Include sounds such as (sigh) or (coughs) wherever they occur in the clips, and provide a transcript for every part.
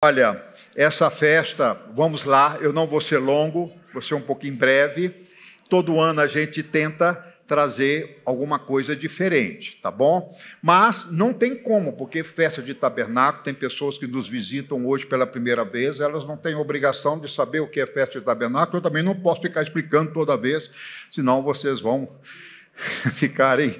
Olha, essa festa, vamos lá, eu não vou ser longo, vou ser um pouquinho breve. Todo ano a gente tenta trazer alguma coisa diferente, tá bom? Mas não tem como, porque festa de tabernáculo, tem pessoas que nos visitam hoje pela primeira vez, elas não têm obrigação de saber o que é festa de tabernáculo, eu também não posso ficar explicando toda vez, senão vocês vão (laughs) ficarem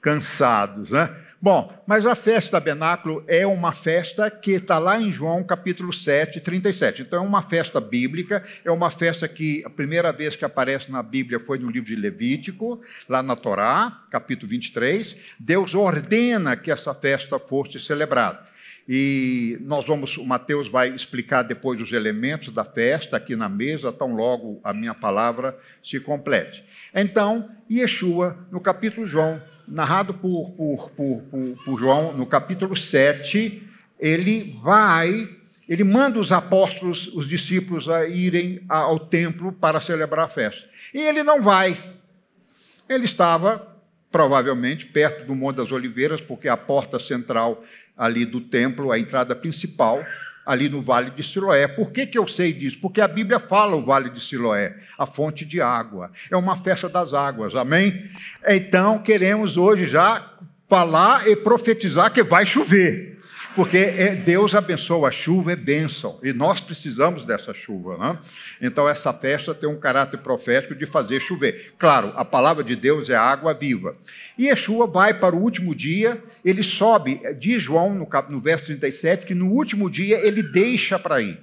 cansados, né? Bom, mas a festa tabernáculo é uma festa que está lá em João capítulo 7, 37. Então é uma festa bíblica, é uma festa que a primeira vez que aparece na Bíblia foi no livro de Levítico, lá na Torá, capítulo 23. Deus ordena que essa festa fosse celebrada. E nós vamos, o Mateus vai explicar depois os elementos da festa aqui na mesa, tão logo a minha palavra se complete. Então, Yeshua, no capítulo João, narrado por, por, por, por, João no capítulo 7, ele vai, ele manda os apóstolos, os discípulos, a irem ao templo para celebrar a festa. E ele não vai. Ele estava provavelmente perto do Monte das Oliveiras, porque é a porta central ali do templo, a entrada principal, ali no Vale de Siloé. Por que, que eu sei disso? Porque a Bíblia fala o Vale de Siloé, a fonte de água. É uma festa das águas, amém? Então, queremos hoje já falar e profetizar que vai chover. Porque é, Deus abençoa a chuva, é bênção. E nós precisamos dessa chuva. Né? Então, essa festa tem um caráter profético de fazer chover. Claro, a palavra de Deus é água viva. E a chuva vai para o último dia, ele sobe, é, diz João no, no verso 37, que no último dia ele deixa para ir.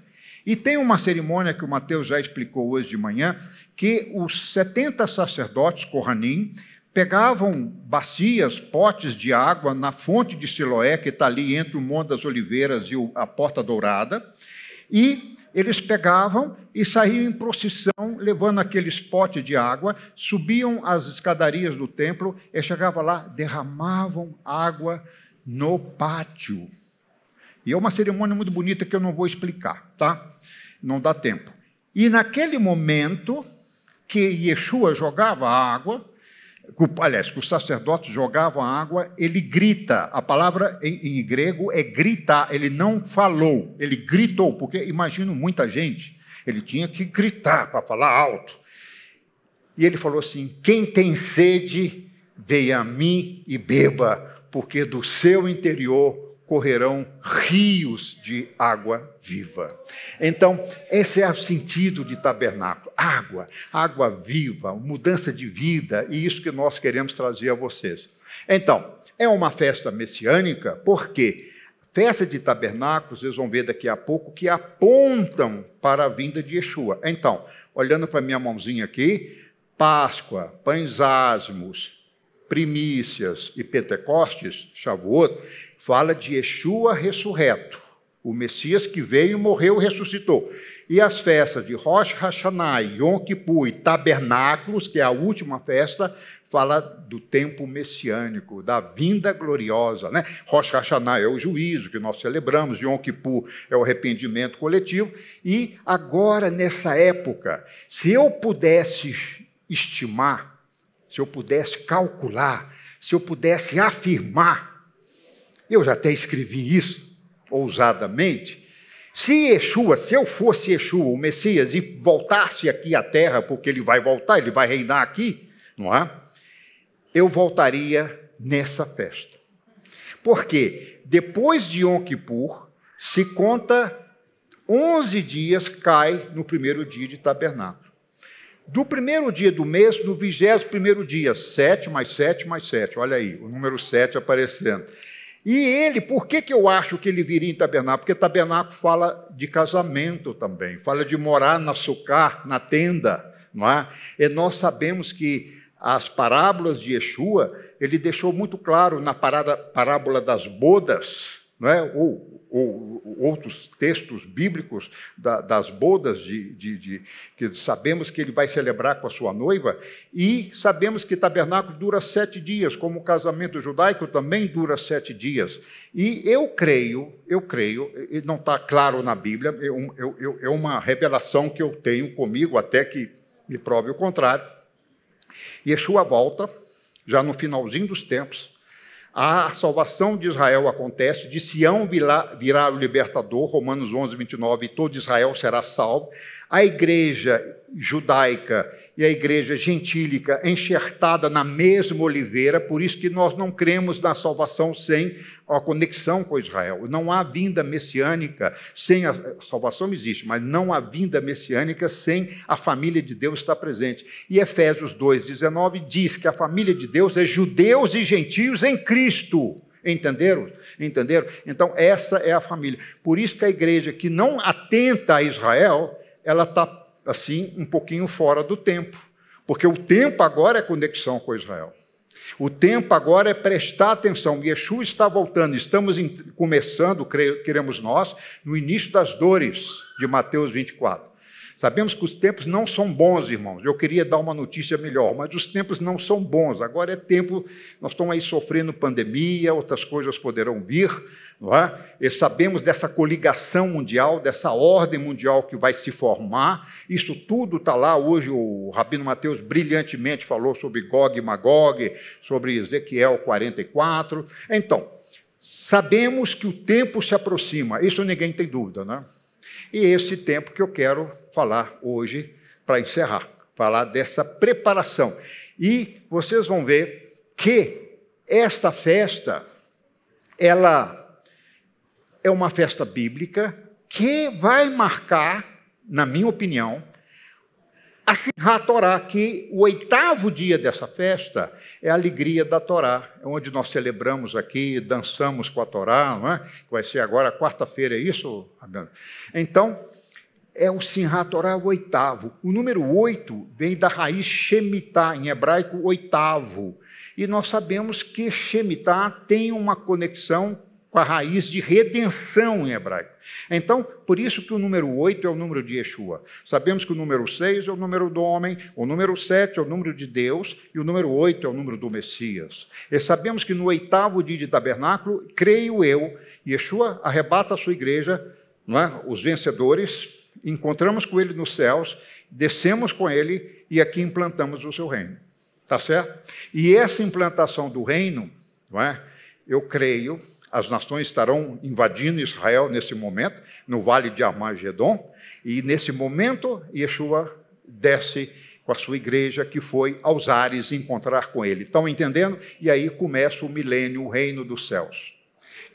E tem uma cerimônia que o Mateus já explicou hoje de manhã, que os 70 sacerdotes, Corranim, pegavam bacias, potes de água na fonte de Siloé, que está ali entre o Monte das Oliveiras e a Porta Dourada, e eles pegavam e saíam em procissão, levando aqueles potes de água, subiam as escadarias do templo e chegavam lá, derramavam água no pátio. E é uma cerimônia muito bonita que eu não vou explicar, tá? Não dá tempo. E naquele momento que Yeshua jogava água, aliás, que os sacerdotes jogavam água, ele grita. A palavra em, em, grego é gritar, ele não falou, ele gritou, porque imagino muita gente, ele tinha que gritar para falar alto. E ele falou assim: Quem tem sede, veja a mim e beba, porque do seu interior correrão rios de água viva. Então, esse é o sentido de tabernáculo: água, água viva, mudança de vida, e isso que nós queremos trazer a vocês. Então, é uma festa messiânica, porque festa de tabernáculos, vocês vão ver daqui a pouco, que apontam para a vinda de Yeshua. Então, olhando para minha mãozinha aqui, Páscoa, pães asmos, primícias e Pentecostes, Shavuot, fala de Yeshua ressurreto, o Messias que veio, morreu e ressuscitou. E as festas de Rosh Hashanah, Yom Kippur e Tabernáculos, que é a última festa, fala do tempo messiânico, da vinda gloriosa. Né? Rosh Hashanah é o juízo que nós celebramos, Yom Kippur é o arrependimento coletivo. E agora, nessa época, se eu pudesse estimar, se eu pudesse calcular, se eu pudesse afirmar, eu já até escrevi isso ousadamente. Se Yeshua, se eu fosse Yeshua, o Messias, e voltasse aqui à terra, porque ele vai voltar, ele vai reinar aqui, não é? Eu voltaria nessa festa. Porque depois de Yom Kippur, se conta 11 dias, cai no primeiro dia de tabernáculo do primeiro dia do mês, no vigésimo primeiro dia, sete mais sete mais sete. olha aí, o número sete aparecendo. E ele, por que, que eu acho que ele viria em tabernáculo? Porque tabernáculo fala de casamento também, fala de morar na sucar, na tenda, não é? E nós sabemos que as parábolas de Yeshua, ele deixou muito claro na parada, parábola das bodas, não é? Ou ou outros textos bíblicos da, das bodas de, de, de, que sabemos que ele vai celebrar com a sua noiva e sabemos que tabernáculo dura sete dias, como o casamento judaico também dura sete dias. E eu creio, eu creio, e não está claro na Bíblia, eu, é eu, eu, é uma revelação que eu tenho comigo até que me prove o contrário. Yeshua volta, já no finalzinho dos tempos, a salvação de Israel acontece, de Sião virá o libertador, Romanos 11, 29, e todo Israel será salvo. A igreja judaica e a igreja gentílica enxertada na mesma oliveira, por isso que nós não cremos na salvação sem a conexão com Israel. Não há vinda messiânica sem a, a salvação existe, mas não há vinda messiânica sem a família de Deus estar presente. E Efésios 2:19 diz que a família de Deus é judeus e gentios em Cristo. Entenderam? Entenderam? Então essa é a família. Por isso que a igreja que não atenta a Israel, ela está assim, um pouquinho fora do tempo, porque o tempo agora é conexão com Israel. O tempo agora é prestar atenção. Yeshua está voltando. Estamos começando, queremos nós, no início das dores de Mateus 24. Sabemos que os tempos não são bons, irmãos. Eu queria dar uma notícia melhor, mas os tempos não são bons. Agora é tempo, nós estamos aí sofrendo pandemia, outras coisas poderão vir, não é? E sabemos dessa coligação mundial, dessa ordem mundial que vai se formar. Isso tudo está lá. Hoje o Rabino Mateus brilhantemente falou sobre Gog e Magog, sobre Ezequiel 44. Então, sabemos que o tempo se aproxima, isso ninguém tem dúvida, não é? E é esse tempo que eu quero falar hoje para encerrar, falar dessa preparação. E vocês vão ver que esta festa ela é uma festa bíblica que vai marcar, na minha opinião, Assim, ratorá Torá, que o oitavo dia dessa festa é a alegria da Torá, é onde nós celebramos aqui, dançamos com a Torá, não é? que vai ser agora quarta-feira, é isso, Então, é o Sinhá Torá, o oitavo. O número oito vem da raiz Shemitah, em hebraico, oitavo. E nós sabemos que Shemitah tem uma conexão com a raiz de redenção em hebraico. Então, por isso que o número 8 é o número de Yeshua. Sabemos que o número 6 é o número do homem, o número 7 é o número de Deus e o número 8 é o número do Messias. E sabemos que no oitavo dia de tabernáculo, creio eu, Yeshua arrebata a sua igreja, não é? os vencedores, encontramos com ele nos céus, descemos com ele e aqui implantamos o seu reino. Tá certo? E essa implantação do reino, não é? eu creio, as nações estarão invadindo Israel nesse momento, no vale de Armagedon, e nesse momento Yeshua desce com a sua igreja que foi aos ares encontrar com ele. Estão entendendo? E aí começa o milênio, o reino dos céus.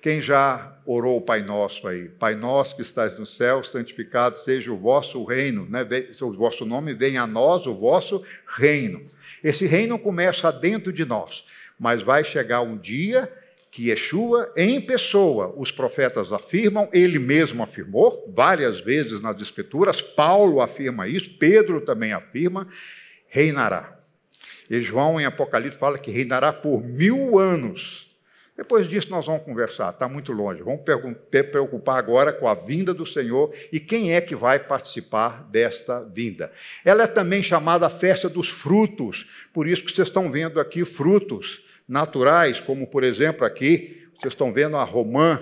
Quem já orou o Pai Nosso aí? Pai Nosso que estás no céu, santificado seja o vosso reino, né? o vosso nome, venha a nós o vosso reino. Esse reino começa dentro de nós, mas vai chegar um dia que Yeshua, em pessoa, os profetas afirmam, ele mesmo afirmou várias vezes nas Escrituras, Paulo afirma isso, Pedro também afirma, reinará. E João, em Apocalipse, fala que reinará por mil anos. Depois disso, nós vamos conversar, está muito longe. Vamos preocupar agora com a vinda do Senhor e quem é que vai participar desta vinda. Ela é também chamada festa dos frutos, por isso que vocês estão vendo aqui frutos naturais, como por exemplo aqui, vocês estão vendo a romã,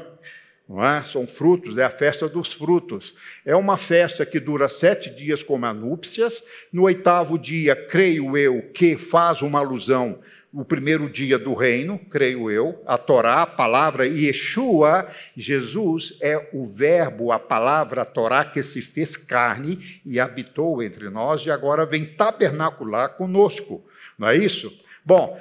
é? são frutos, é a festa dos frutos. É uma festa que dura sete dias como a núpcias. No oitavo dia, creio eu, que faz uma alusão o primeiro dia do reino, creio eu, a Torá, a palavra Yeshua, Jesus é o verbo, a palavra a Torá que se fez carne e habitou entre nós e agora vem tabernacular conosco. Não é isso? Bom,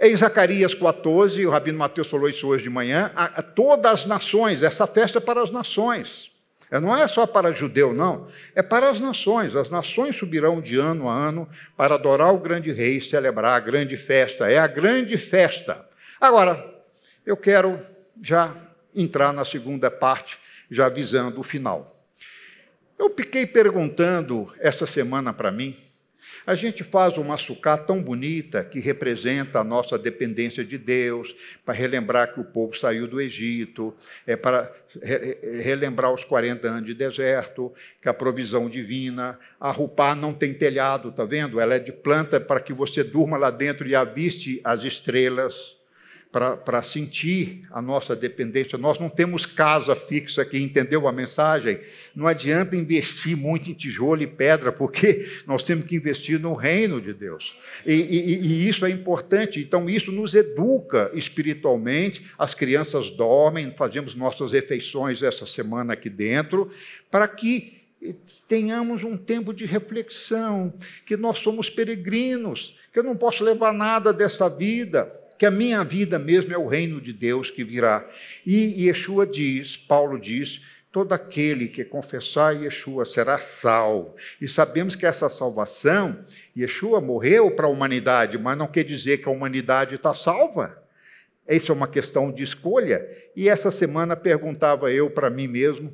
em Zacarias 14, o Rabino Mateus falou isso hoje de manhã, a, a todas as nações, essa festa é para as nações. É, não é só para judeu, não. É para as nações. As nações subirão de ano a ano para adorar o grande rei, celebrar a grande festa. É a grande festa. Agora, eu quero já entrar na segunda parte, já avisando o final. Eu fiquei perguntando essa semana para mim, a gente faz uma sucata tão bonita que representa a nossa dependência de Deus, para relembrar que o povo saiu do Egito, é para relembrar os 40 anos de deserto, que a provisão divina, a rupá não tem telhado, tá vendo? Ela é de planta para que você durma lá dentro e aviste as estrelas para sentir a nossa dependência. Nós não temos casa fixa aqui, entendeu a mensagem? Não adianta investir muito em tijolo e pedra, porque nós temos que investir no reino de Deus. E, e, e isso é importante. Então, isso nos educa espiritualmente. As crianças dormem, fazemos nossas refeições essa semana aqui dentro, para que tenhamos um tempo de reflexão, que nós somos peregrinos, que eu não posso levar nada dessa vida que a minha vida mesmo é o reino de Deus que virá. E Yeshua diz, Paulo diz, todo aquele que confessar Yeshua será salvo. E sabemos que essa salvação, Yeshua morreu para a humanidade, mas não quer dizer que a humanidade está salva. Isso é uma questão de escolha. E essa semana perguntava eu para mim mesmo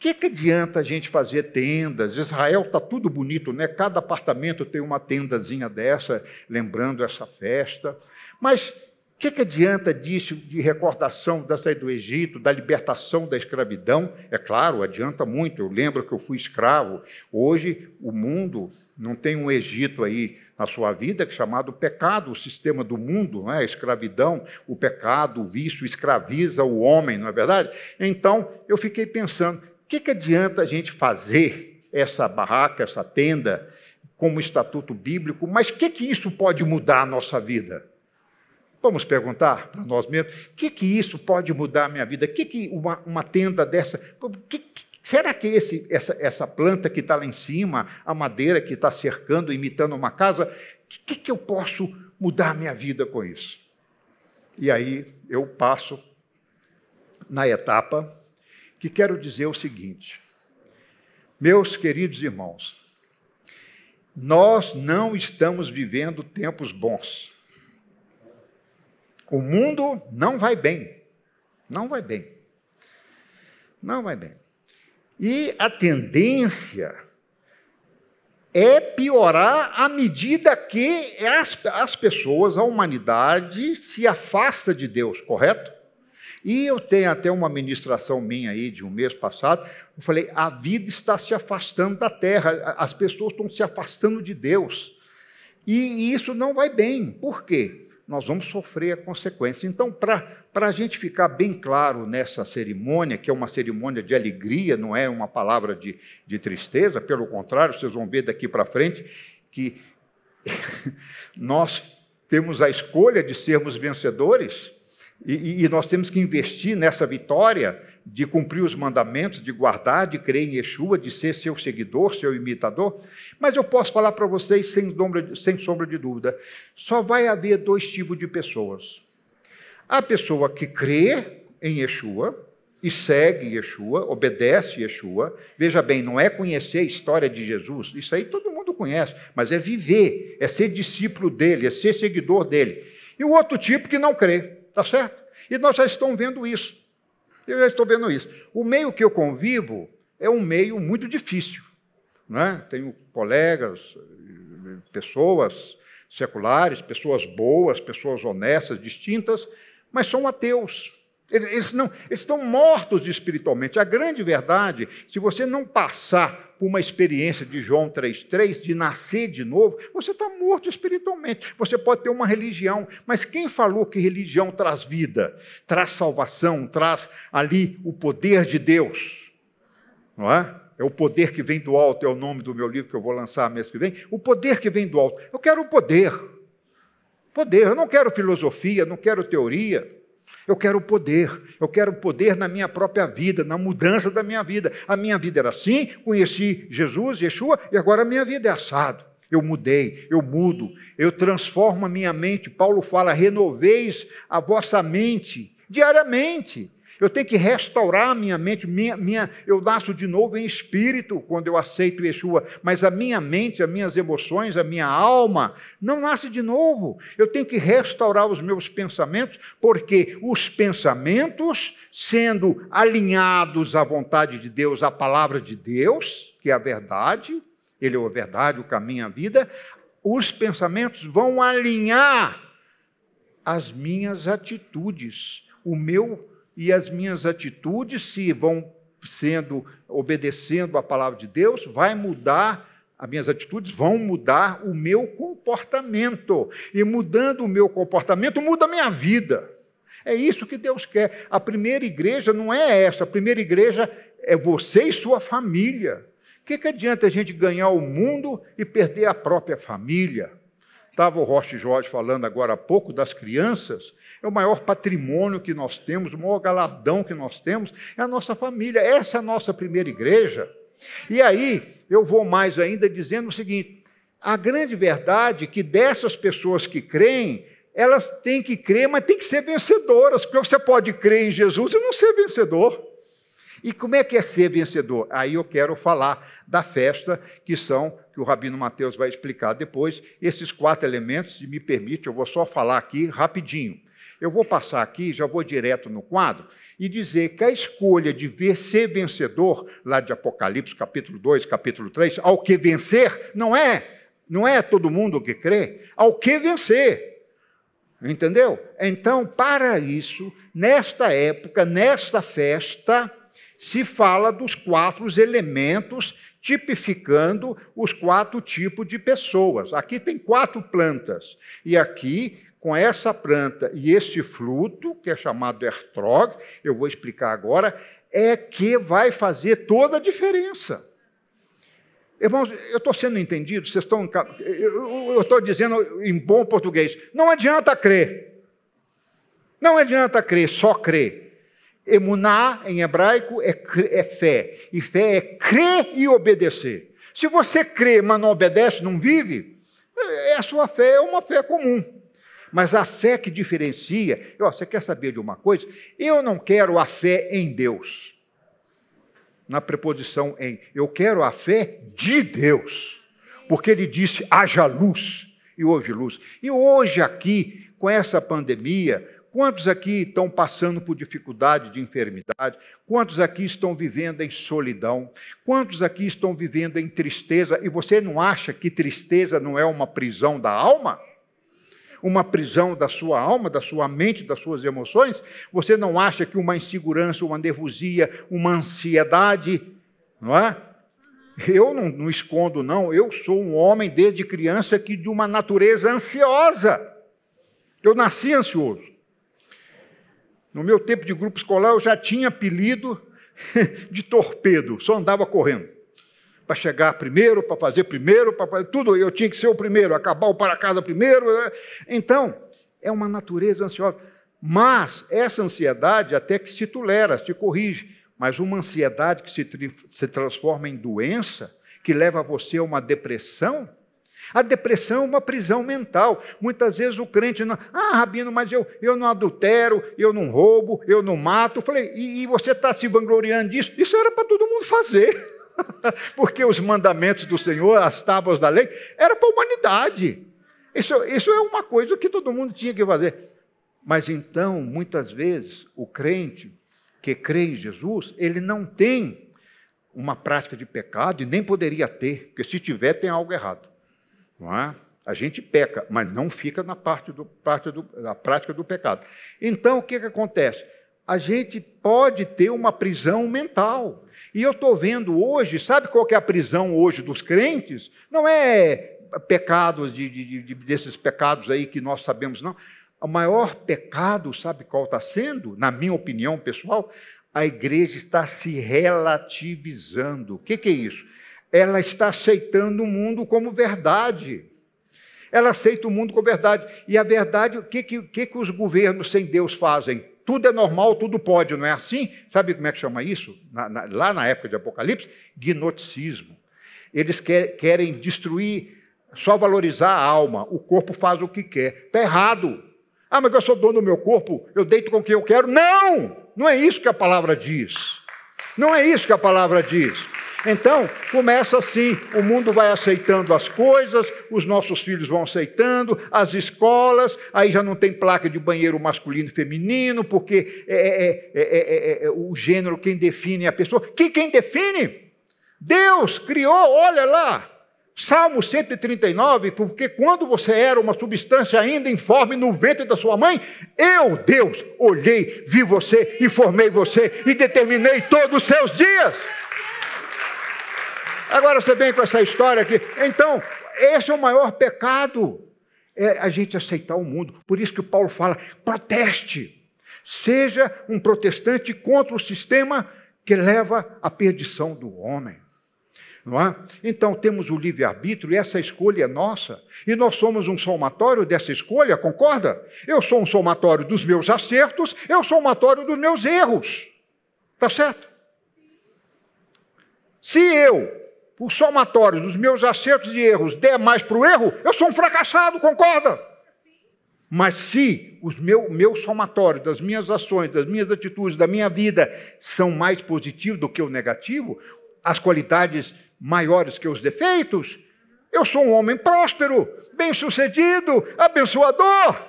que, que adianta a gente fazer tendas? Israel está tudo bonito, né? Cada apartamento tem uma tendazinha dessa, lembrando essa festa. Mas o que, que adianta disso de recordação da saída do Egito, da libertação da escravidão? É claro, adianta muito. Eu lembro que eu fui escravo. Hoje, o mundo não tem um Egito aí na sua vida que é chamado pecado, o sistema do mundo, não é? a escravidão, o pecado, o vício escraviza o homem, não é verdade? Então, eu fiquei pensando, que, que adianta a gente fazer essa barraca, essa tenda, como estatuto bíblico, mas o que, que isso pode mudar a nossa vida? Vamos perguntar para nós mesmos: o que, que isso pode mudar a minha vida? O que, que uma, uma tenda dessa. Que, será que esse, essa, essa planta que está lá em cima, a madeira que está cercando, imitando uma casa, o que, que eu posso mudar a minha vida com isso? E aí eu passo na etapa que quero dizer o seguinte. Meus queridos irmãos, nós não estamos vivendo tempos bons. O mundo não vai bem. Não vai bem. Não vai bem. E a tendência é piorar à medida que as, as pessoas, a humanidade, se afasta de Deus, correto? E eu tenho até uma ministração minha aí de um mês passado, eu falei: a vida está se afastando da terra, as pessoas estão se afastando de Deus. E isso não vai bem. Por quê? Nós vamos sofrer a consequência. Então, para a gente ficar bem claro nessa cerimônia, que é uma cerimônia de alegria, não é uma palavra de, de tristeza, pelo contrário, vocês vão ver daqui para frente que (laughs) nós temos a escolha de sermos vencedores e, e, nós temos que investir nessa vitória de cumprir os mandamentos, de guardar, de crer em Yeshua, de ser seu seguidor, seu imitador. Mas eu posso falar para vocês, sem sombra, sem sombra de dúvida, só vai haver dois tipos de pessoas. A pessoa que crê em Yeshua e segue Yeshua, obedece Yeshua. Veja bem, não é conhecer a história de Jesus, isso aí todo mundo conhece, mas é viver, é ser discípulo dele, é ser seguidor dele. E o outro tipo que não crê Tá certo? E nós já estamos vendo isso. Eu já estou vendo isso. O meio que eu convivo é um meio muito difícil. Né? Tenho colegas, pessoas seculares, pessoas boas, pessoas honestas, distintas, mas são ateus. Eles, não, eles estão mortos espiritualmente. A grande verdade, se você não passar uma experiência de João 3,3, de nascer de novo, você está morto espiritualmente. Você pode ter uma religião, mas quem falou que religião traz vida, traz salvação, traz ali o poder de Deus? Não é? É o poder que vem do alto, é o nome do meu livro que eu vou lançar mês que vem. O poder que vem do alto. Eu quero o poder. Poder, eu não quero filosofia, não quero teoria. Eu quero poder, eu quero poder na minha própria vida, na mudança da minha vida. A minha vida era assim, conheci Jesus, Yeshua, e agora a minha vida é assado. Eu mudei, eu mudo, eu transformo a minha mente. Paulo fala: renoveis a vossa mente diariamente. Eu tenho que restaurar a minha mente, minha, minha, eu nasço de novo em espírito quando eu aceito Yeshua, mas a minha mente, as minhas emoções, a minha alma não nasce de novo. Eu tenho que restaurar os meus pensamentos, porque os pensamentos, sendo alinhados à vontade de Deus, à palavra de Deus, que é a verdade, ele é a verdade, o caminho, a vida, os pensamentos vão alinhar as minhas atitudes, o meu e as minhas atitudes, se vão sendo obedecendo a palavra de Deus, vai mudar as minhas atitudes vão mudar o meu comportamento. E mudando o meu comportamento, muda a minha vida. É isso que Deus quer. A primeira igreja não é essa. A primeira igreja é você e sua família. O que, que adianta a gente ganhar o mundo e perder a própria família? Estava o Rocha Jorge falando agora há pouco das crianças é o maior patrimônio que nós temos, o maior galardão que nós temos, é a nossa família. Essa é a nossa primeira igreja. E aí, eu vou mais ainda dizendo o seguinte: a grande verdade é que dessas pessoas que creem, elas têm que crer, mas têm que ser vencedoras, porque você pode crer em Jesus e não ser vencedor. E como é que é ser vencedor? Aí eu quero falar da festa, que são, que o Rabino Mateus vai explicar depois, esses quatro elementos, se me permite, eu vou só falar aqui rapidinho. Eu vou passar aqui, já vou direto no quadro, e dizer que a escolha de ver ser vencedor, lá de Apocalipse, capítulo 2, capítulo 3, ao que vencer, não é, não é todo mundo que crê, ao que vencer. Entendeu? Então, para isso, nesta época, nesta festa, se fala dos quatro elementos tipificando os quatro tipos de pessoas. Aqui tem quatro plantas e aqui com essa planta e esse fruto, que é chamado ertrog, eu vou explicar agora, é que vai fazer toda a diferença. Irmãos, eu estou sendo entendido, vocês estão. Eu estou dizendo em bom português: não adianta crer. Não adianta crer, só crer. Emuná, em hebraico, é, é fé. E fé é crer e obedecer. Se você crê, mas não obedece, não vive, é a sua fé é uma fé comum. Mas a fé que diferencia, ó, você quer saber de uma coisa? Eu não quero a fé em Deus. Na preposição em, eu quero a fé de Deus. Porque ele disse: haja luz, e hoje luz. E hoje aqui, com essa pandemia, Quantos aqui estão passando por dificuldade de enfermidade? Quantos aqui estão vivendo em solidão? Quantos aqui estão vivendo em tristeza? E você não acha que tristeza não é uma prisão da alma? uma prisão da sua alma, da sua mente, das suas emoções? Você não acha que uma insegurança, uma nervosia, uma ansiedade, não é? Eu não, não escondo, não. Eu sou um homem desde criança que de uma natureza ansiosa. Eu nasci ansioso. No meu tempo de grupo escolar, eu já tinha apelido (laughs) de torpedo, só andava correndo para chegar primeiro, para fazer primeiro, para fazer tudo. Eu tinha que ser o primeiro, acabar o para casa primeiro. Né? Então, é uma natureza ansiosa. Mas essa ansiedade até que se tolera, se corrige. Mas uma ansiedade que se, se transforma em doença, que leva você a uma depressão, a depressão é uma prisão mental. Muitas vezes o crente, não, ah, Rabino, mas eu, eu não adultero, eu não roubo, eu não mato. Eu falei, e, e você está se vangloriando disso? Isso era para todo mundo fazer. (laughs) Porque os mandamentos do Senhor, as tábuas da lei, era para a humanidade. Isso, isso é uma coisa que todo mundo tinha que fazer. Mas então, muitas vezes, o crente que crê em Jesus, ele não tem uma prática de pecado e nem poderia ter, porque se tiver, tem algo errado. Não é? A gente peca, mas não fica na parte do, parte do, na prática do pecado. Então, o que, que acontece? a gente pode ter uma prisão mental. E eu estou vendo hoje, sabe qual é a prisão hoje dos crentes? Não é pecados de, de, de, desses pecados aí que nós sabemos, não. O maior pecado, sabe qual está sendo? Na minha opinião pessoal, a igreja está se relativizando. O que, que é isso? Ela está aceitando o mundo como verdade. Ela aceita o mundo como verdade. E a verdade, o que, que, que os governos sem Deus fazem? tudo é normal, tudo pode, não é assim? Sabe como é que chama isso? Na, na, lá na época de Apocalipse? Gnoticismo. Eles quer, querem destruir, só valorizar a alma. O corpo faz o que quer. Está errado. Ah, mas eu sou dono do meu corpo, eu deito com quem eu quero. Não! Não é isso que a palavra diz. Não é isso que a palavra diz. Então, começa assim: o mundo vai aceitando as coisas, os nossos filhos vão aceitando, as escolas, aí já não tem placa de banheiro masculino e feminino, porque é, é, é, o gênero quem define é a pessoa. Que quem define? Deus criou, olha lá. Salmo 139, porque quando você era uma substância ainda informe no ventre da sua mãe, eu, Deus, olhei, vi você e formei você e determinei todos os seus dias. Agora você vem com essa história aqui. Então, esse é o maior pecado. É a gente aceitar o mundo. Por isso que o Paulo fala: proteste. Seja um protestante contra o sistema que leva à perdição do homem. não É? Então temos o livre-arbítrio, e essa escolha é nossa, e nós somos um somatório dessa escolha, concorda? Eu sou um somatório dos meus acertos, eu sou um somatório dos meus erros. Tá certo? Se eu o somatório dos meus acertos e erros der mais para o erro, eu sou um fracassado, concorda? Mas se o meu, meu somatório das minhas ações, das minhas atitudes, da minha vida são mais positivos do que o negativo, as qualidades maiores que os defeitos, eu sou um homem próspero, bem-sucedido, abençoador.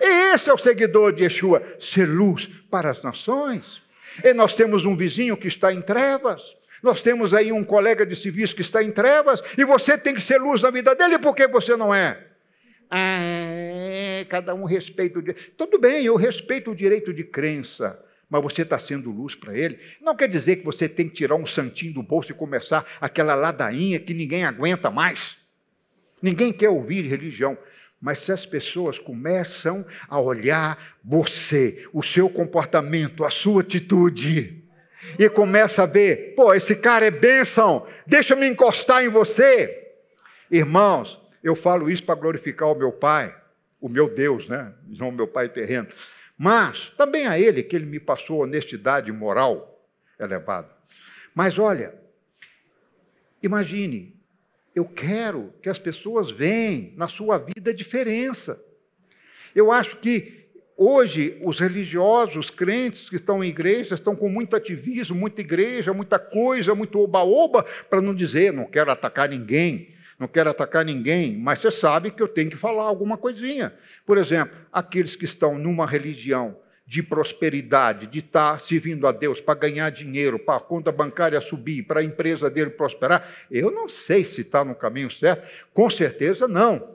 E esse é o seguidor de Yeshua, ser luz para as nações. E nós temos um vizinho que está em trevas, nós temos aí um colega de serviço que está em trevas e você tem que ser luz na vida dele, porque você não é? Ah, é, cada um respeita o direito. Tudo bem, eu respeito o direito de crença, mas você está sendo luz para ele. Não quer dizer que você tem que tirar um santinho do bolso e começar aquela ladainha que ninguém aguenta mais. Ninguém quer ouvir religião. Mas se as pessoas começam a olhar você, o seu comportamento, a sua atitude, e começa a ver: pô, esse cara é bênção, deixa eu me encostar em você. Irmãos, eu falo isso para glorificar o meu Pai, o meu Deus, né? Não o meu Pai terreno, mas também a Ele, que Ele me passou honestidade moral elevada. Mas olha, imagine, eu quero que as pessoas vejam na sua vida a diferença. Eu acho que Hoje, os religiosos, os crentes que estão em igrejas, estão com muito ativismo, muita igreja, muita coisa, muito oba-oba, para não dizer, não quero atacar ninguém, não quero atacar ninguém, mas você sabe que eu tenho que falar alguma coisinha. Por exemplo, aqueles que estão numa religião de prosperidade, de estar servindo a Deus para ganhar dinheiro, para a conta bancária subir, para a empresa dele prosperar, eu não sei se está no caminho certo, com certeza não.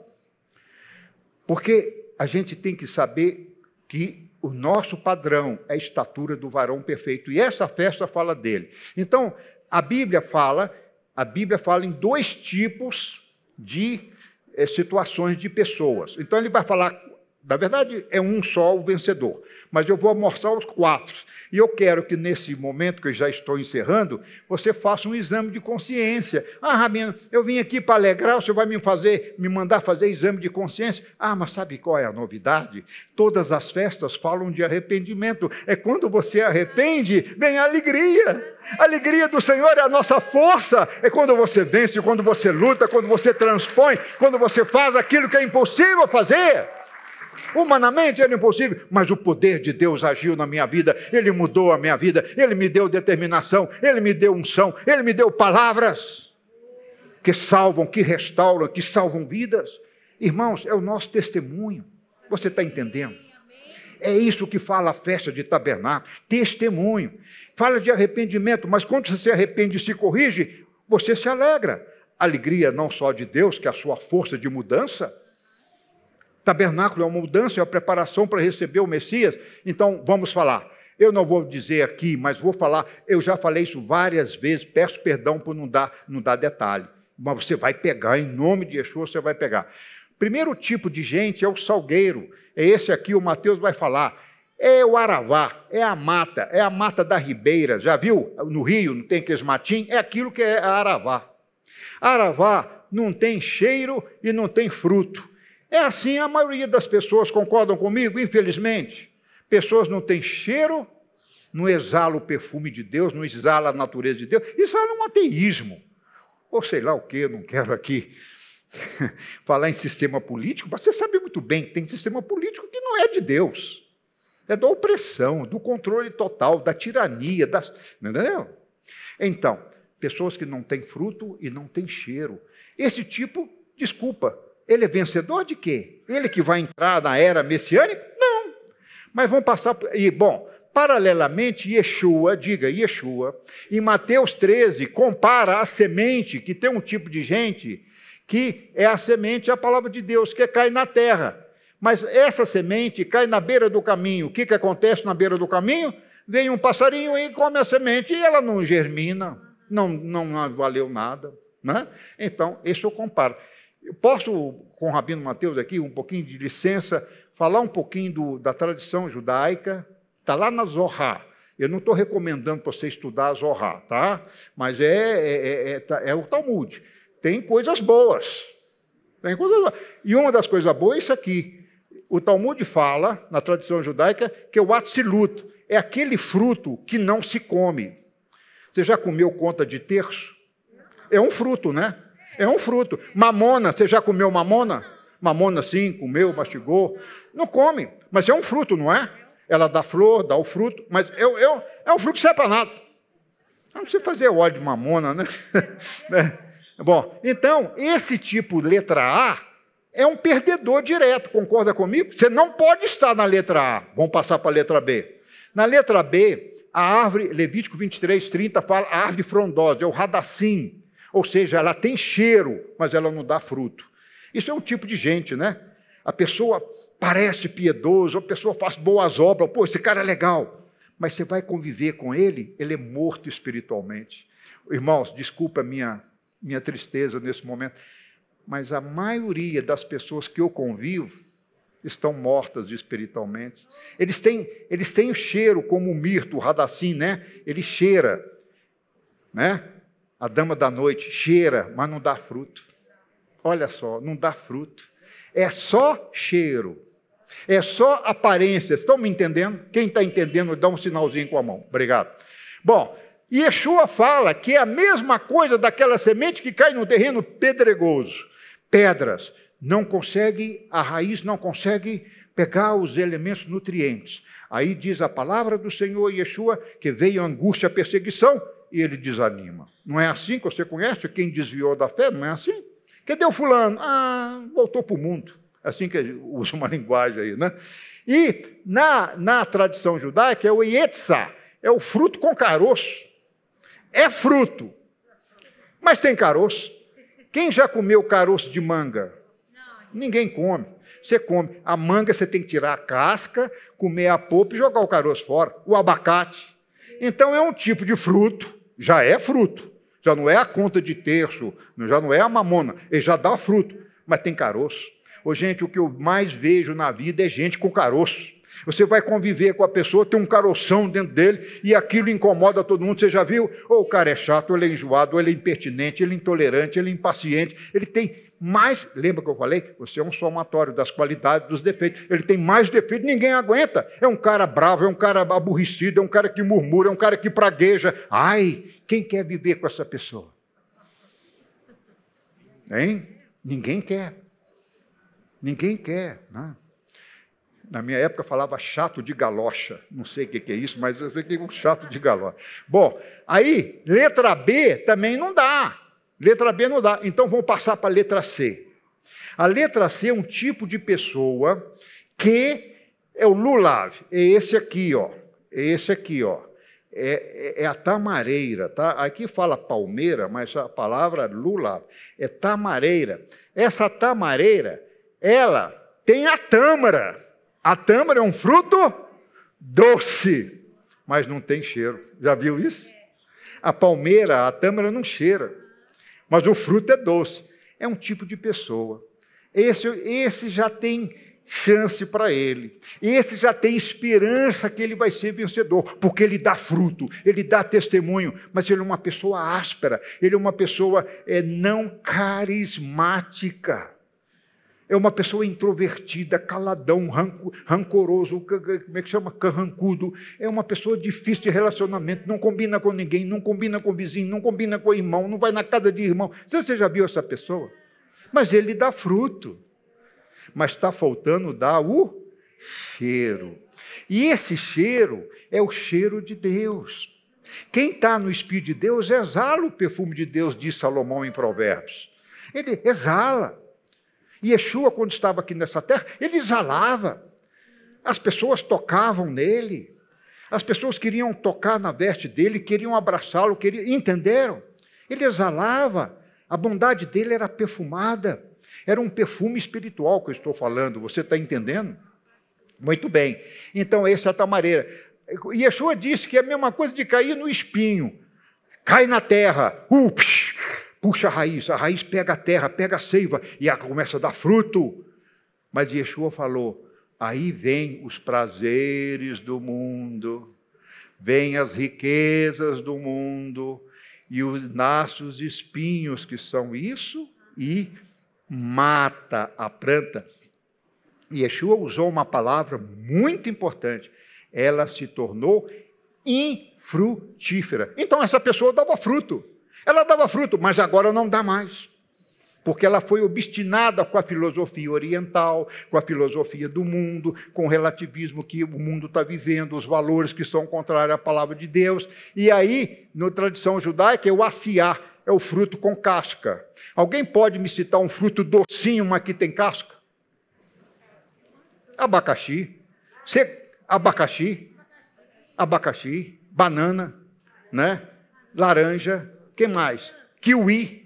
Porque a gente tem que saber que o nosso padrão é a estatura do varão perfeito. E essa festa fala dele. Então, a Bíblia fala, a Bíblia fala em dois tipos de é, situações de pessoas. Então ele vai falar na verdade, é um só o vencedor, mas eu vou mostrar os quatro. E eu quero que, nesse momento que eu já estou encerrando, você faça um exame de consciência. Ah, Rabino, eu vim aqui para alegrar, o senhor vai me fazer, me mandar fazer exame de consciência. Ah, mas sabe qual é a novidade? Todas as festas falam de arrependimento. É quando você arrepende, vem a alegria. A alegria do Senhor é a nossa força. É quando você vence, quando você luta, quando você transpõe, quando você faz aquilo que é impossível fazer. Humanamente era impossível, mas o poder de Deus agiu na minha vida, ele mudou a minha vida, ele me deu determinação, ele me deu unção, ele me deu palavras que salvam, que restauram, que salvam vidas. Irmãos, é o nosso testemunho. Você está entendendo? É isso que fala a festa de tabernáculo, testemunho. Fala de arrependimento, mas quando você se arrepende e se corrige, você se alegra. Alegria não só de Deus, que é a sua força de mudança, Tabernáculo é uma mudança, é a preparação para receber o Messias. Então, vamos falar. Eu não vou dizer aqui, mas vou falar. Eu já falei isso várias vezes. Peço perdão por não dar, não dar detalhe. Mas você vai pegar, em nome de Yeshua, você vai pegar. Primeiro tipo de gente é o salgueiro. É esse aqui, o Mateus vai falar. É o aravá, é a mata, é a mata da ribeira. Já viu? No Rio, não tem que matinhos? É aquilo que é a aravá. A aravá não tem cheiro e não tem fruto. É assim a maioria das pessoas, concordam comigo? Infelizmente, pessoas não têm cheiro, não exala o perfume de Deus, não exala a natureza de Deus, exala um ateísmo. Ou sei lá o que, não quero aqui (laughs) falar em sistema político, mas você sabe muito bem que tem sistema político que não é de Deus. É da opressão, do controle total, da tirania, da... entendeu? Então, pessoas que não têm fruto e não têm cheiro. Esse tipo, desculpa, ele é vencedor de quê? Ele que vai entrar na era messiânica? Não. Mas vão passar. E, bom, paralelamente, Yeshua, diga Yeshua, em Mateus 13, compara a semente, que tem um tipo de gente que é a semente, a palavra de Deus, que cai na terra. Mas essa semente cai na beira do caminho. O que, que acontece na beira do caminho? Vem um passarinho e come a semente, e ela não germina, não, não valeu nada. Né? Então, isso eu comparo. Eu posso, com o Rabino Mateus aqui, um pouquinho de licença, falar um pouquinho do, da tradição judaica, está lá na Zohar. Eu não estou recomendando para você estudar a Zohar, tá? Mas é, é, é, é, tá, é, o Talmud. Tem coisas boas. Tem coisas boas. E uma das coisas boas é isso aqui. O Talmud fala, na tradição judaica, que é o atzilut é aquele fruto que não se come. Você já comeu conta de terço? É um fruto, né? É um fruto. Mamona, você já comeu mamona? Mamona sim, comeu, mastigou. Não come, mas é um fruto, não é? Ela dá flor, dá o fruto, mas eu, é, eu, é, é um fruto que serve para nada. Ah, não precisa fazer óleo de mamona, né? (laughs) né? Bom, então, esse tipo, letra A, é um perdedor direto, concorda comigo? Você não pode estar na letra A. Vamos passar para a letra B. Na letra B, a árvore, Levítico 23, 30, fala a árvore frondosa, é o radacim. Ou seja, ela tem cheiro, mas ela não dá fruto. Isso é um tipo de gente, né? A pessoa parece piedosa, a pessoa faz boas obras, pô, esse cara é legal. Mas você vai conviver com ele, ele é morto espiritualmente. Irmãos, desculpa a minha, minha tristeza nesse momento, mas a maioria das pessoas que eu convivo estão mortas espiritualmente. Eles têm, eles têm o cheiro como o mirto, o radacim, né? Ele cheira, né? A dama da noite cheira, mas não dá fruto. Olha só, não dá fruto. É só cheiro. É só aparência. Estão me entendendo? Quem está entendendo, dá um sinalzinho com a mão. Obrigado. Bom, Yeshua fala que é a mesma coisa daquela semente que cai no terreno pedregoso. Pedras. Não consegue, a raiz não consegue pegar os elementos nutrientes. Aí diz a palavra do Senhor Yeshua que veio angústia, perseguição e ele desanima. Não é assim que você conhece quem desviou da fé? Não é assim? Cadê o fulano? Ah, voltou para o mundo. É assim que usa uma (laughs) linguagem aí, né? E na, na tradição judaica é o yetzá, é o fruto com caroço. É fruto, mas tem caroço. Quem já comeu caroço de manga? Ninguém come. Você come. A manga você tem que tirar a casca, comer a polpa e jogar o caroço fora. O abacate. Então é um tipo de fruto já é fruto. Já não é a conta de terço, já não é a mamona, ele já dá fruto, mas tem caroço. Ô, gente, o que eu mais vejo na vida é gente com caroço. Você vai conviver com a pessoa, tem um caroção dentro dele e aquilo incomoda todo mundo. Você já viu? Ou o cara é chato, ou ele é enjoado, ou ele é impertinente, ele é intolerante, ele é impaciente. Ele tem mais, lembra que eu falei? Você é um somatório das qualidades, dos defeitos. Ele tem mais defeitos, ninguém aguenta. É um cara bravo, é um cara aborrecido, é um cara que murmura, é um cara que pragueja. Ai, quem quer viver com essa pessoa? Hein? Ninguém quer. Ninguém quer. Né? Na minha época falava chato de galocha. Não sei o que é isso, mas eu sei que é um chato de galocha. Bom, aí, letra B também não dá. Letra B não dá, então vamos passar para a letra C. A letra C é um tipo de pessoa que é o lulav, é esse aqui, ó. É esse aqui, ó. É, é, é, a tamareira, tá? Aqui fala palmeira, mas a palavra lulav é tamareira. Essa tamareira, ela tem a tâmara. A tâmara é um fruto doce, mas não tem cheiro. Já viu isso? A palmeira, a tâmara não cheira mas o fruto é doce. É um tipo de pessoa. Esse, esse já tem chance para ele. Esse já tem esperança que ele vai ser vencedor, porque ele dá fruto, ele dá testemunho, mas ele é uma pessoa áspera, ele é uma pessoa é, não carismática é uma pessoa introvertida, caladão, ranco, rancoroso, como é que chama? Carrancudo. É uma pessoa difícil de relacionamento, não combina com ninguém, não combina com o vizinho, não combina com o irmão, não vai na casa de irmão. Você já viu essa pessoa? Mas ele dá fruto. Mas está faltando dar o cheiro. E esse cheiro é o cheiro de Deus. Quem está no Espírito de Deus exala o perfume de Deus, diz Salomão em Provérbios. Ele exala. E Yeshua, quando estava aqui nessa terra, ele exalava. As pessoas tocavam nele. As pessoas queriam tocar na veste dele, queriam abraçá-lo, queriam, entenderam? Ele exalava. A bondade dele era perfumada. Era um perfume espiritual que eu estou falando. Você está entendendo? Muito bem. Então, essa é a tamareira. Yeshua disse que é a mesma coisa de cair no espinho. Cai na terra. Ups! puxa a raiz, a raiz pega a terra, pega a seiva e ela começa a dar fruto. Mas Yeshua falou: aí vem os prazeres do mundo, vem as riquezas do mundo, e os, nasce os espinhos que são isso, e mata a planta. Yeshua usou uma palavra muito importante. Ela se tornou infrutífera. Então, essa pessoa dava fruto. Ela dava fruto, mas agora não dá mais. Porque ela foi obstinada com a filosofia oriental, com a filosofia do mundo, com o relativismo que o mundo está vivendo, os valores que são contrários à palavra de Deus. E aí, na tradição judaica, é o aciá, é o fruto com casca. Alguém pode me citar um fruto docinho, mas que tem casca? Abacaxi. Você, abacaxi. Abacaxi. Banana. Né? Laranja que mais? Kiwi.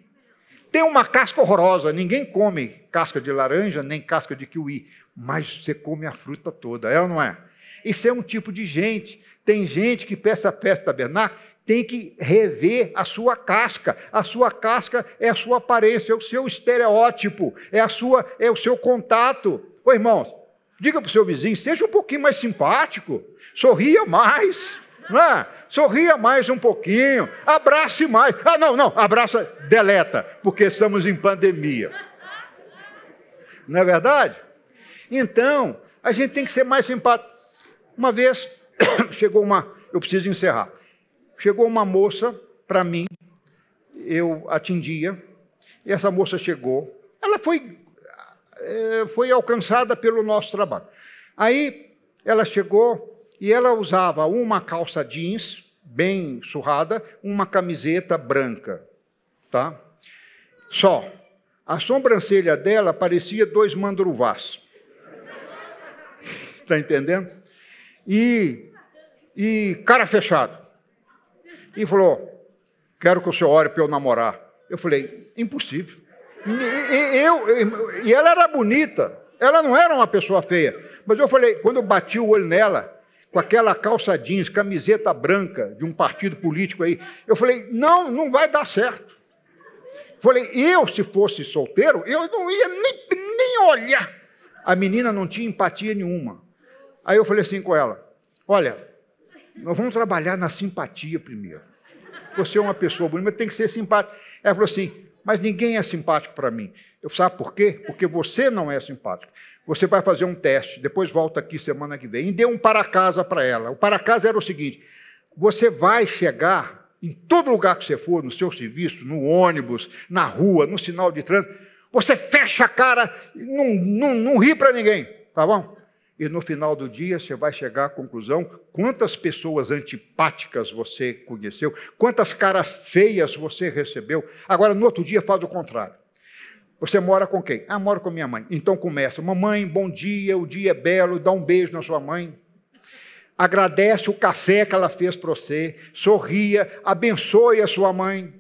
Tem uma casca horrorosa, ninguém come casca de laranja nem casca de kiwi, mas você come a fruta toda, é ou não é? Isso é um tipo de gente. Tem gente que peça a peça tabernáculo, tem que rever a sua casca. A sua casca é a sua aparência, é o seu estereótipo, é a sua, é o seu contato. Ô irmãos, diga para o seu vizinho, seja um pouquinho mais simpático, sorria mais. Não é? Sorria mais um pouquinho, abrace mais. Ah, não, não, abraça, deleta, porque estamos em pandemia. Não é verdade? Então, a gente tem que ser mais simpático. Uma vez, (coughs) chegou uma, eu preciso encerrar. Chegou uma moça para mim, eu atendia, e essa moça chegou. Ela foi, eh, foi alcançada pelo nosso trabalho. Aí ela chegou, e ela usava uma calça jeans bem surrada, uma camiseta branca, tá? Só. A sobrancelha dela parecia dois mandruvás. Está (laughs) entendendo? E, e cara fechado. E falou: Quero que o senhor ore para eu namorar. Eu falei: Impossível. E, eu, e ela era bonita. Ela não era uma pessoa feia. Mas eu falei: Quando eu bati o olho nela, com aquela calça jeans, camiseta branca de um partido político aí. Eu falei: não, não vai dar certo. Falei: eu, se fosse solteiro, eu não ia nem, nem olhar. A menina não tinha empatia nenhuma. Aí eu falei assim com ela: olha, nós vamos trabalhar na simpatia primeiro. Você é uma pessoa bonita, mas tem que ser simpática. Ela falou assim: mas ninguém é simpático para mim. Eu sabe por quê? Porque você não é simpático. Você vai fazer um teste, depois volta aqui semana que vem e dê um para casa para ela. O para casa era o seguinte: você vai chegar em todo lugar que você for, no seu serviço, no ônibus, na rua, no sinal de trânsito, você fecha a cara, não, não, não ri para ninguém, tá bom? E no final do dia você vai chegar à conclusão quantas pessoas antipáticas você conheceu, quantas caras feias você recebeu. Agora, no outro dia, faz o contrário. Você mora com quem? Ah, moro com minha mãe. Então começa: Mamãe, bom dia, o dia é belo, dá um beijo na sua mãe. Agradece o café que ela fez para você, sorria, abençoe a sua mãe.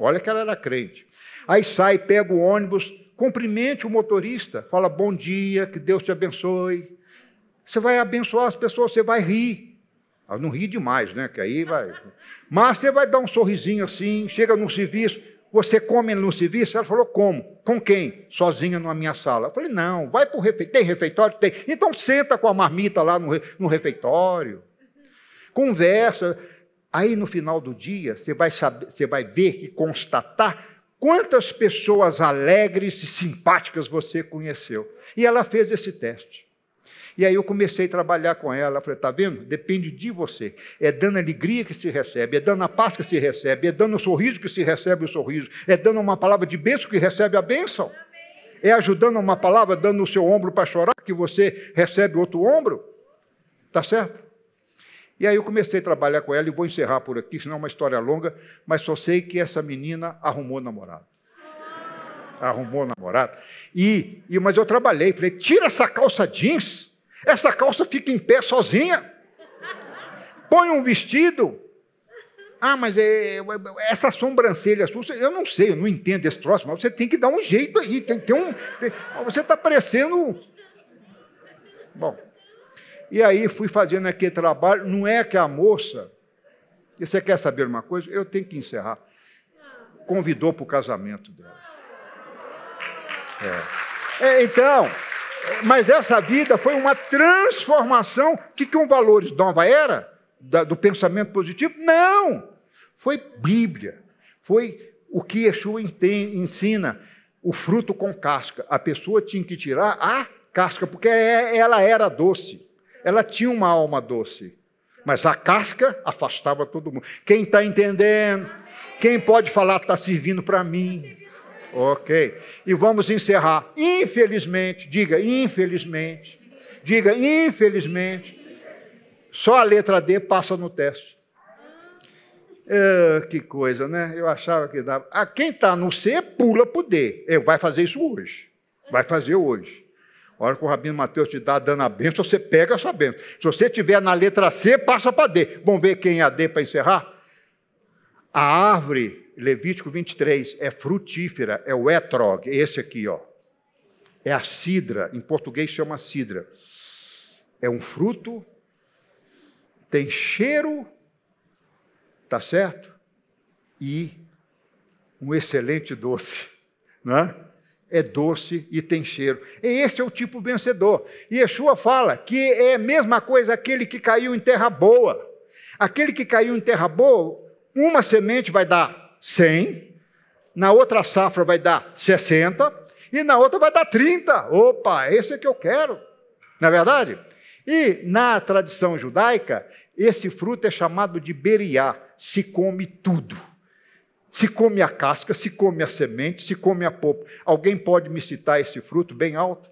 Olha que ela era crente. Aí sai, pega o ônibus, cumprimente o motorista, fala bom dia, que Deus te abençoe. Você vai abençoar as pessoas, você vai rir. Ah, não ri demais, né? Que aí vai. Mas você vai dar um sorrisinho assim, chega no serviço, você come no serviço? Ela falou, como? Com quem? Sozinha na minha sala. Eu falei, não, vai para o refeitório. Tem refeitório? Tem. Então senta com a marmita lá no, no refeitório. Conversa. Aí no final do dia, você vai, saber, você vai ver e constatar quantas pessoas alegres e simpáticas você conheceu. E ela fez esse teste. E aí eu comecei a trabalhar com ela. Eu falei, está vendo? Depende de você. É dando alegria que se recebe, é dando a paz que se recebe, é dando o sorriso que se recebe o sorriso, é dando uma palavra de bênção que recebe a bênção. É ajudando uma palavra, dando o seu ombro para chorar, que você recebe outro ombro. Tá certo? E aí eu comecei a trabalhar com ela e vou encerrar por aqui, senão é uma história longa, mas só sei que essa menina arrumou namorado. Arrumou namorado. E, e mas eu trabalhei, falei: "Tira essa calça jeans". Essa calça fica em pé sozinha. Põe um vestido. Ah, mas é, é essa sobrancelha sua, eu não sei, eu não entendo esse troço, mas você tem que dar um jeito aí. Tem um. Tem, você está parecendo. Bom. E aí fui fazendo aquele trabalho. Não é que a moça. E você quer saber uma coisa? Eu tenho que encerrar. Convidou para o casamento dela. É. É, então mas essa vida foi uma transformação. O que, que um valores? Nova era? Da, do pensamento positivo? Não! Foi Bíblia. Foi o que Yeshua ensina, o fruto com casca. A pessoa tinha que tirar a casca, porque é, ela era doce. Ela tinha uma alma doce. Mas a casca afastava todo mundo. Quem está entendendo? Quem pode falar está servindo para mim. Ok. E vamos encerrar. Infelizmente, diga infelizmente, diga infelizmente, só a letra D passa no teste. É, que coisa, né? Eu achava que dava. Ah, quem está no C, pula para o D. Eu é, vai fazer isso hoje. Vai fazer hoje. A hora que o Rabino Mateus te dá dando a bênção, você pega essa bênção. Se você tiver na letra C, passa para D. Vamos ver quem é a D para encerrar? A árvore Levítico 23, é frutífera, é o etrog, é esse aqui, ó. É a cidra, em português chama cidra. É um fruto, tem cheiro, tá certo? E um excelente doce, (laughs) né é? é doce e tem cheiro. E esse é o tipo vencedor. E Yeshua fala que é a mesma coisa aquele que caiu em terra boa. Aquele que caiu em terra boa, uma semente vai dar. 100, na outra safra vai dar 60 e na outra vai dar 30. Opa, esse é que eu quero. Na é verdade? E na tradição judaica, esse fruto é chamado de beriá, se come tudo. Se come a casca, se come a semente, se come a polpa. Alguém pode me citar esse fruto bem alto?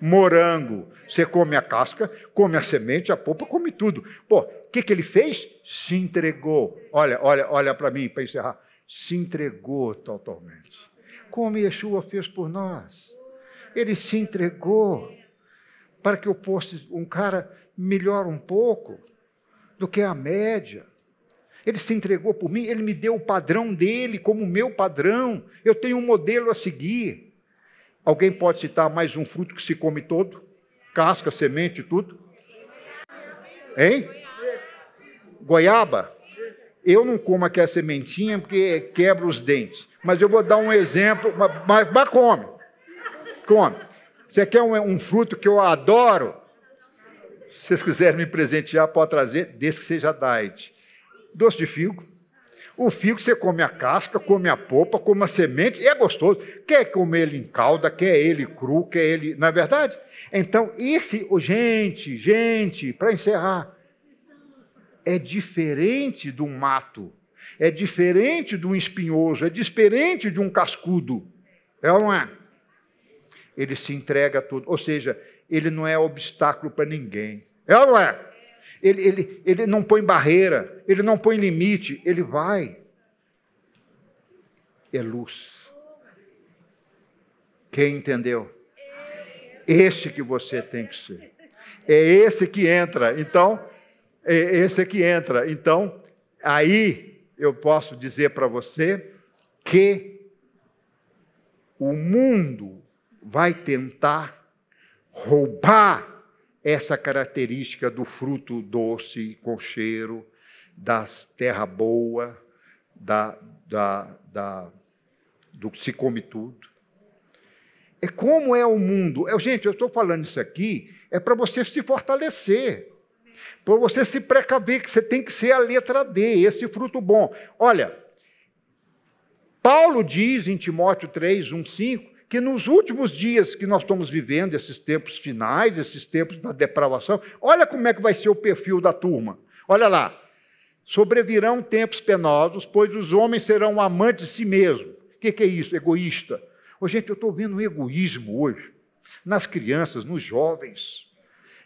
morango. Você come a casca, come a semente, a polpa, come tudo. Pô, o que, que ele fez? Se entregou. Olha, olha, olha para mim, para encerrar. Se entregou totalmente. Como Yeshua fez por nós. Ele se entregou para que eu fosse um cara melhor um pouco do que a média. Ele se entregou por mim, ele me deu o padrão dele como meu padrão. Eu tenho um modelo a seguir. Alguém pode citar mais um fruto que se come todo? Casca, semente, tudo? Hein? Goiaba? Eu não como aquela sementinha porque quebra os dentes. Mas eu vou dar um exemplo. Mas, mas come. Come. Você quer é um, um fruto que eu adoro? Se vocês quiserem me presentear, pode trazer, desde que seja diet. Doce de figo o figo você come a casca, come a polpa, come a semente, e é gostoso. Quer comer ele em calda, quer ele cru, quer ele. Não é verdade? Então, esse, oh, gente, gente, para encerrar, é diferente do mato, é diferente do espinhoso, é diferente de um cascudo. É ou não é? Ele se entrega a tudo, ou seja, ele não é obstáculo para ninguém. É ou não é? Ele, ele, ele não põe barreira, ele não põe limite, ele vai. É luz. Quem entendeu? Esse que você tem que ser. É esse que entra. Então, é esse que entra. Então, aí eu posso dizer para você que o mundo vai tentar roubar essa característica do fruto doce, com cheiro, da terra boa, da, da, da, do que se come tudo. É como é o mundo. Eu, é, gente, eu estou falando isso aqui, é para você se fortalecer, para você se precaver, que você tem que ser a letra D, esse fruto bom. Olha, Paulo diz em Timóteo 3, 1, 5, que nos últimos dias que nós estamos vivendo, esses tempos finais, esses tempos da depravação, olha como é que vai ser o perfil da turma. Olha lá. Sobrevirão tempos penosos, pois os homens serão amantes de si mesmos. O que, que é isso? Egoísta. Ô, gente, eu estou vendo um egoísmo hoje nas crianças, nos jovens.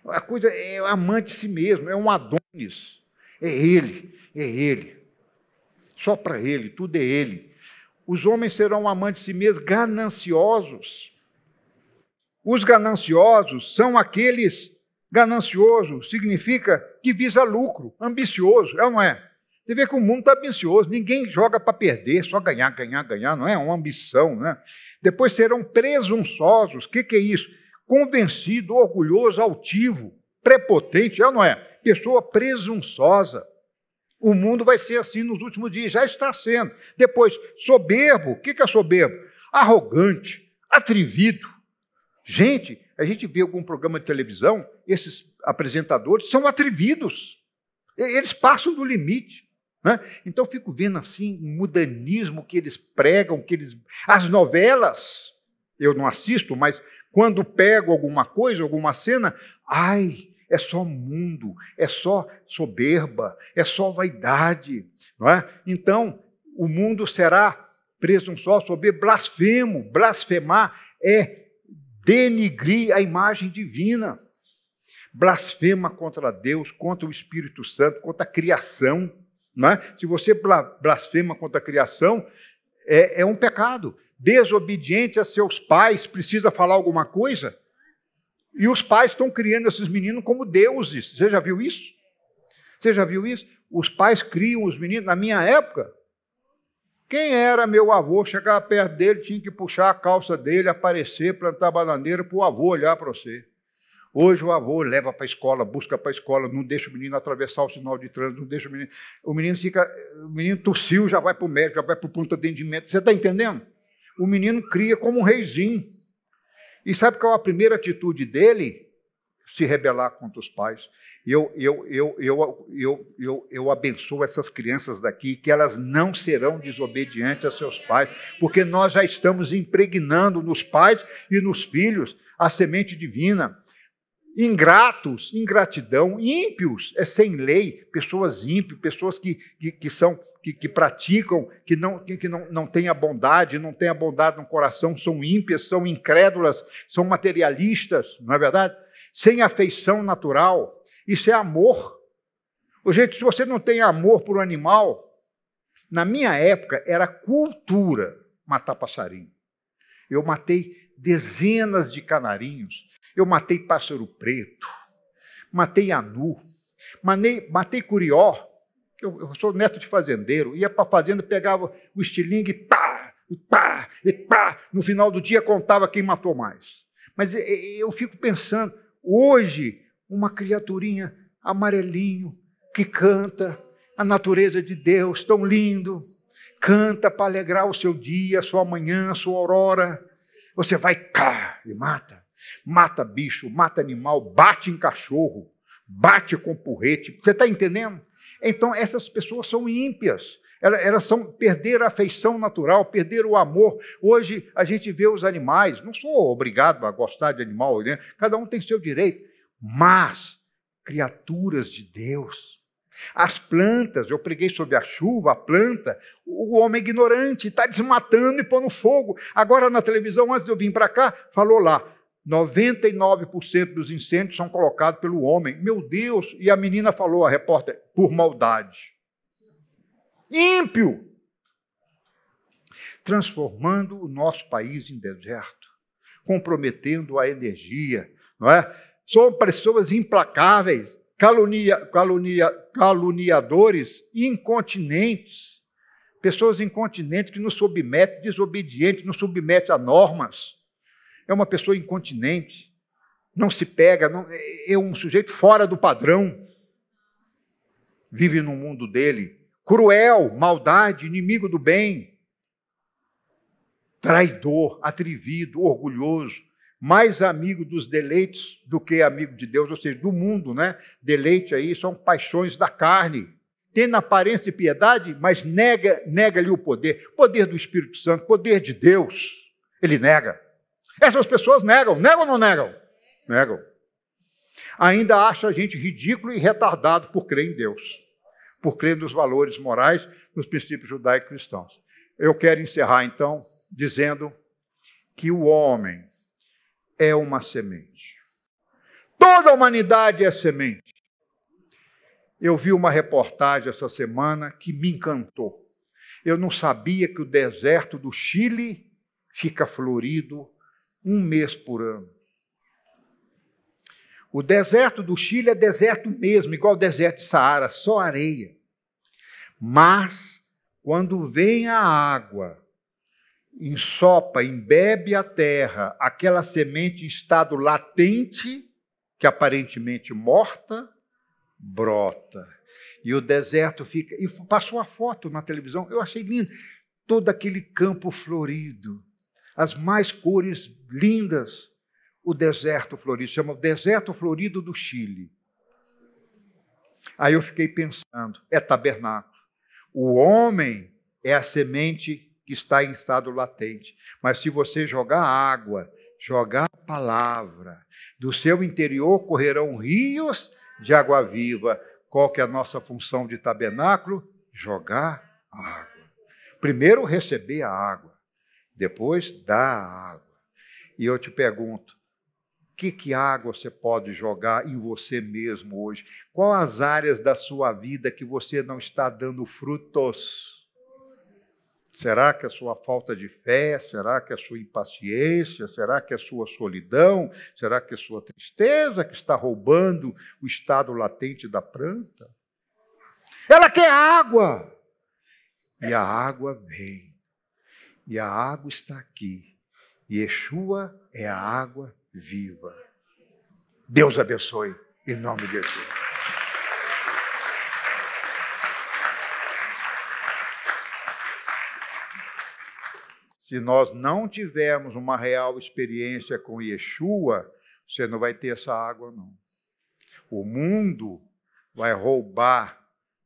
A coisa é, é amante de si mesmo, é um Adonis. É ele, é ele. Só para ele, tudo é ele. Os homens serão amantes de si mesmos, gananciosos. Os gananciosos são aqueles. Ganancioso significa que visa lucro, ambicioso, é ou não é? Você vê que o mundo está ambicioso, ninguém joga para perder, só ganhar, ganhar, ganhar, não é? Uma ambição, né? Depois serão presunçosos, o que, que é isso? Convencido, orgulhoso, altivo, prepotente, é ou não é? Pessoa presunçosa. O mundo vai ser assim nos últimos dias, já está sendo. Depois, soberbo. O que é soberbo? Arrogante, atrevido. Gente, a gente vê algum programa de televisão, esses apresentadores são atrevidos. Eles passam do limite. Né? Então, fico vendo assim o mudanismo que eles pregam, que eles. As novelas, eu não assisto, mas quando pego alguma coisa, alguma cena, ai, é só mundo, é só soberba, é só vaidade, não é? Então, o mundo será preso um soberbo, blasfemo, blasfemar é denigrir a imagem divina. Blasfema contra Deus, contra o Espírito Santo, contra a criação, não é? Se você blasfema contra a criação, é, é um pecado. Desobediente a seus pais, precisa falar alguma coisa? E os pais estão criando esses meninos como deuses. Você já viu isso? Você já viu isso? Os pais criam os meninos. Na minha época, quem era meu avô, chegava perto dele, tinha que puxar a calça dele, aparecer, plantar bananeira para o avô olhar para você. Hoje o avô leva para a escola, busca para a escola, não deixa o menino atravessar o sinal de trânsito, não deixa o menino. O menino fica. O menino tossiu, já vai para o médico, já vai para o ponto de atendimento. Você está entendendo? O menino cria como um reizinho. E sabe qual é a primeira atitude dele? Se rebelar contra os pais. Eu, eu, eu, eu, eu, eu, eu abençoo essas crianças daqui, que elas não serão desobedientes a seus pais, porque nós já estamos impregnando nos pais e nos filhos a semente divina ingratos, ingratidão, ímpios, é sem lei, pessoas ímpias, pessoas que, que, que são, que, que, praticam, que não, que não, não têm a bondade, não têm a bondade no coração, são ímpias, são incrédulas, são materialistas, não é verdade? Sem afeição natural, isso é amor. O gente, se você não tem amor por um animal, na minha época era cultura matar passarinho. Eu matei dezenas de canarinhos eu matei pássaro preto, matei anu, matei, matei curió. Eu, eu sou neto de fazendeiro, ia para a fazenda, pegava o estilingue, pá, pá, e pá. No final do dia contava quem matou mais. Mas eu fico pensando, hoje, uma criaturinha amarelinho que canta, a natureza de Deus, tão lindo, canta para alegrar o seu dia, sua manhã, sua aurora. Você vai pá, e mata. Mata bicho, mata animal, bate em cachorro, bate com porrete. Você está entendendo? Então, essas pessoas são ímpias. Elas, são perder a afeição natural, perder o amor. Hoje a gente vê os animais, não sou obrigado a gostar de animal, né? cada um tem seu direito, mas criaturas de Deus. As plantas, eu preguei sobre a chuva, a planta, o homem é ignorante está desmatando e pondo fogo. Agora na televisão, antes de eu vir para cá, falou lá: 99% dos incêndios são colocados pelo homem. Meu Deus! E a menina falou, a repórter, por maldade. Ímpio! Transformando o nosso país em deserto, comprometendo a energia, não é? São pessoas implacáveis, calunia, calunia, caluniadores incontinentes, pessoas incontinentes que nos submetem, desobedientes, nos submetem a normas é uma pessoa incontinente, não se pega, não, é, é um sujeito fora do padrão. Vive no mundo dele, cruel, maldade, inimigo do bem, traidor, atrevido, orgulhoso, mais amigo dos deleites do que amigo de Deus, ou seja, do mundo, né? Deleite aí são paixões da carne. Tem na aparência de piedade, mas nega, nega-lhe o poder, poder do Espírito Santo, poder de Deus. Ele nega. Essas pessoas negam, negam ou não negam? Negam. Ainda acha a gente ridículo e retardado por crer em Deus, por crer nos valores morais, nos princípios judaicos cristãos Eu quero encerrar então dizendo que o homem é uma semente. Toda a humanidade é semente. Eu vi uma reportagem essa semana que me encantou. Eu não sabia que o deserto do Chile fica florido um mês por ano. O deserto do Chile é deserto mesmo, igual o deserto de Saara, só areia. Mas, quando vem a água, ensopa, embebe a terra, aquela semente em estado latente, que aparentemente morta, brota. E o deserto fica. E passou a foto na televisão, eu achei lindo. Todo aquele campo florido, as mais cores lindas, o deserto florido, chama Deserto Florido do Chile. Aí eu fiquei pensando, é tabernáculo. O homem é a semente que está em estado latente, mas se você jogar água, jogar a palavra, do seu interior correrão rios de água viva. Qual que é a nossa função de tabernáculo? Jogar água. Primeiro receber a água depois dá a água. E eu te pergunto, o que, que água você pode jogar em você mesmo hoje? Qual as áreas da sua vida que você não está dando frutos? Será que a sua falta de fé? Será que a sua impaciência? Será que a sua solidão? Será que a sua tristeza que está roubando o estado latente da planta? Ela quer água. E a água vem e a água está aqui. Yeshua é a água viva. Deus abençoe, em nome de Jesus. Se nós não tivermos uma real experiência com Yeshua, você não vai ter essa água, não. O mundo vai roubar.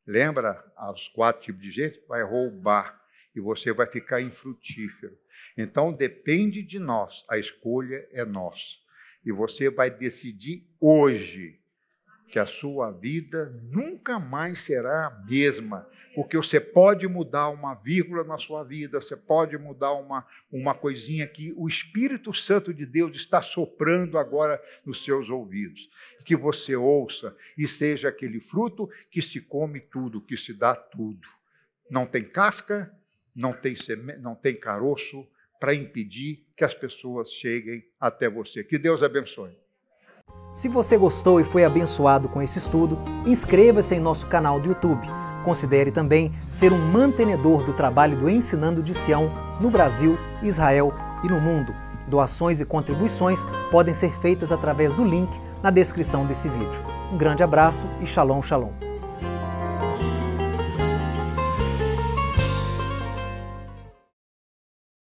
Lembra os quatro tipos de gente? Vai roubar, e você vai ficar infrutífero. Então depende de nós, a escolha é nossa. E você vai decidir hoje que a sua vida nunca mais será a mesma, porque você pode mudar uma vírgula na sua vida, você pode mudar uma, uma coisinha que o Espírito Santo de Deus está soprando agora nos seus ouvidos. Que você ouça e seja aquele fruto que se come tudo, que se dá tudo. Não tem casca, não tem, seme... não tem caroço para impedir que as pessoas cheguem até você. Que Deus abençoe. Se você gostou e foi abençoado com esse estudo, inscreva-se em nosso canal do YouTube. Considere também ser um mantenedor do trabalho do Ensinando de Sião no Brasil, Israel e no mundo. Doações e contribuições podem ser feitas através do link na descrição desse vídeo. Um grande abraço e shalom, shalom.